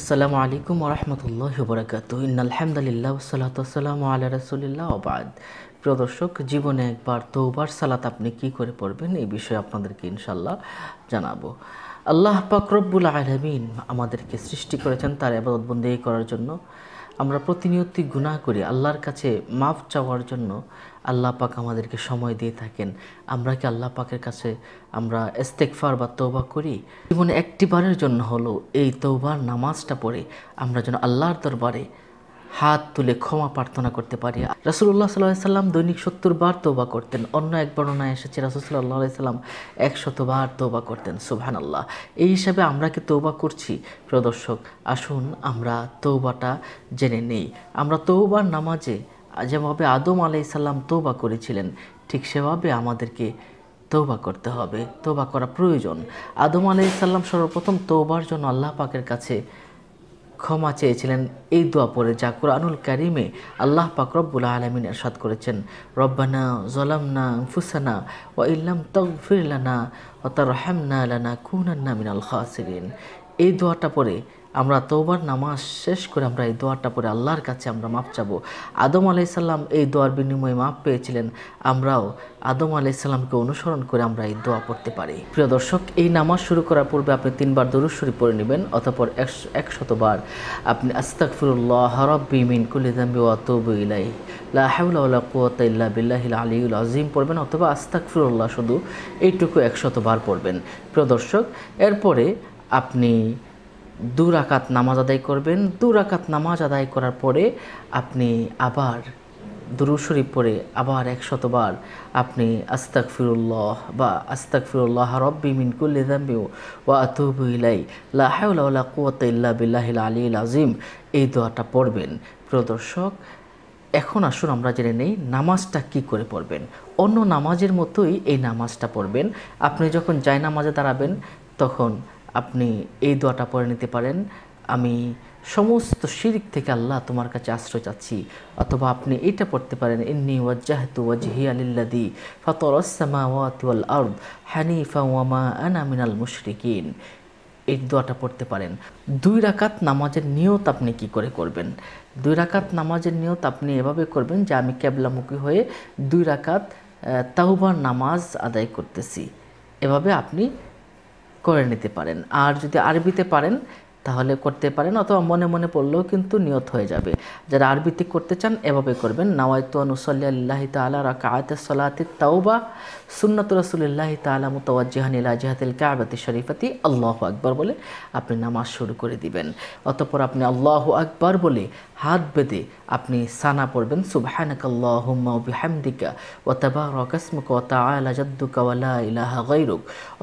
আসসালামু আলাইকুম রহমতুল্লাহ বরাকাত সাল্লা সাল্লাম আল্লাহ রসুলিল্লাহ আবাদ প্রদর্শক জীবনে একবার দুবার সালাত আপনি কি করে পড়বেন এই বিষয়ে আপনাদেরকে ইনশাল্লাহ জানাবো আল্লাহ পাকরবুল আলমিন আমাদেরকে সৃষ্টি করেছেন তার আবাদবন্দি করার জন্য আমরা প্রতিনিয়তই গুণা করি আল্লাহর কাছে মাফ চাওয়ার জন্য আল্লাহ পাক আমাদেরকে সময় দিয়ে থাকেন আমরা কি আল্লাহ পাকের কাছে আমরা ইস্তেকফার বা তৌবা করি জীবনে একটি বারের জন্য হলো এই তৌবার নামাজটা পড়ে আমরা যেন আল্লাহর দরবারে হাত তুলে ক্ষমা প্রার্থনা করতে পারি রাসুল্লাহ সাল্লাহ সাল্লাম দৈনিক সত্তর বার তোবা করতেন অন্য এক বর্ণনায় এসেছে রাসুল্লাহ সাল্লাম একশতবার তোবা করতেন সুবহান আল্লাহ এই হিসাবে আমরা কি তৌবা করছি প্রদর্শক আসুন আমরা তৌবাটা জেনে নেই আমরা তৌবার নামাজে যেভাবে আদম আলাইসাল্লাম তৌবা করেছিলেন ঠিক সেভাবে আমাদেরকে তৌবা করতে হবে তৌবা করা প্রয়োজন আদম আলাইসাল্লাম সর্বপ্রথম তৌবার জন্য আল্লাহ পাকের কাছে ক্ষমা চেয়েছিলেন এই দোয়া পরে যা কুরআনুল কারিমে আল্লাহ পাক রব্বুল আলমিন এরশাদ করেছেন রব্বানা জলামনা ফুসানা ও ইল্লাম তগফির লানা ও তার রহমনা লানা কুনান্না মিনাল খাসিরিন এই দোয়াটা পরে আমরা তোবার নামাজ শেষ করে আমরা এই দোয়াটা পরে আল্লাহর কাছে আমরা মাপ চাবো আদম আলাইসাল্লাম এই দোয়ার বিনিময়ে মাপ পেয়েছিলেন আমরাও আদম আলাইসাল্লামকে অনুসরণ করে আমরা এই দোয়া পড়তে পারি প্রিয় দর্শক এই নামাজ শুরু করার পূর্বে আপনি তিনবার দরুশ্বরী পড়ে নেবেন অতপর একশতবার আপনি আস্তাকফিরুল্লাহ হরব্বি মিন কুলিদাম্বি ইলাই ইল্লা বিল্লাহিল আলিউল আজিম পড়বেন অথবা আস্তাকফিরুল্লাহ শুধু এইটুকু একশতবার পড়বেন প্রিয় দর্শক এরপরে আপনি দু রাকাত নামাজ আদায় করবেন দু রাকাত নামাজ আদায় করার পরে আপনি আবার দুরুশরীফ পরে আবার একশতবার আপনি আস্তাক ফিরুল্লাহ বা আস্তাক ফিরুল্লাহ রব্বি মিনকুল্লি দাম্বিউ ওয়া আতুবু ইলাই লা হাওলা ওয়া লা কুওয়াতা ইল্লা বিল্লাহিল আলিল আজিম এই দোয়াটা পড়বেন প্রিয় দর্শক এখন আসুন আমরা জেনে নেই নামাজটা কি করে পড়বেন অন্য নামাজের মতোই এই নামাজটা পড়বেন আপনি যখন জায়নামাজে নামাজে দাঁড়াবেন তখন আপনি এই দোয়াটা পড়ে নিতে পারেন আমি সমস্ত শিরিক থেকে আল্লাহ তোমার কাছে আশ্রয় চাচ্ছি অথবা আপনি এটা পড়তে পারেন ইন্নি ওয়াজ্জাহতু ওয়াজহি আলিল্লাদি ফাতরাস সামাওয়াতি ওয়াল আরদ হানিফা ওয়া আনা মিনাল মুশরিকিন এই দোয়াটা পড়তে পারেন দুই রাকাত নামাজের নিয়ত আপনি কি করে করবেন দুই রাকাত নামাজের নিয়ত আপনি এভাবে করবেন যে আমি ক্যাবলামুখী হয়ে দুই রাকাত তাওবার নামাজ আদায় করতেছি এভাবে আপনি করে নিতে পারেন আর যদি আরবিতে পারেন তাহলে করতে পারেন অথবা মনে মনে পড়লেও কিন্তু নিয়ত হয়ে যাবে যারা আরবিতে করতে চান এভাবে করবেন নাওয়ায়তুয়া নুসল্লাহ তালা রাকায়াত সলাতি তাওবা সুন্নত রসুল্লাহ তালা মুতাওয়াজিহান ইলা জিহাতিল কাবাতি শরীফাতি আল্লাহ আকবর বলে আপনি নামাজ শুরু করে দিবেন অতপর আপনি আল্লাহ আকবর বলে হাত বেঁধে আপনি সানা পড়বেন সুবাহানকাল্লাহমিকা ও তাবারকাসমুক ও তালা জাদ্দুকা ওয়ালা ইলাহা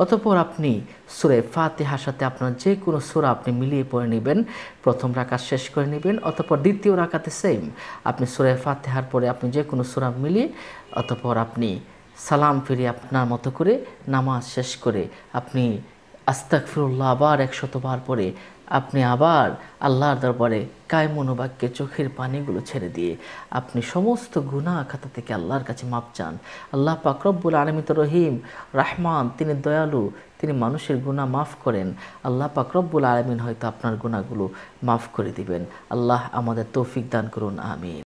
অতপর আপনি সুরে ফাতেহার সাথে আপনার যে কোনো সুরা আপনি মিলিয়ে মিলিয়ে পড়ে নেবেন প্রথম রাকাত শেষ করে নেবেন অতপর দ্বিতীয় রাকাতে সেম আপনি সুরে ফাতেহার পরে আপনি যে কোনো সুরা মিলিয়ে অতপর আপনি সালাম ফিরে আপনার মতো করে নামাজ শেষ করে আপনি আস্তাকফিরুল্লাহ আবার একশতবার পরে আপনি আবার আল্লাহর দরবারে কায়মনোবাক্যে চোখের পানিগুলো ছেড়ে দিয়ে আপনি সমস্ত গুণা খাতা থেকে আল্লাহর কাছে মাপ চান আল্লাহ পাকরব্বুল আলমিত রহিম রাহমান তিনি দয়ালু তিনি মানুষের গুণা মাফ করেন আল্লাহ পাকরব্বুল আলমিন হয়তো আপনার গুণাগুলো মাফ করে দিবেন আল্লাহ আমাদের তৌফিক দান করুন আমিন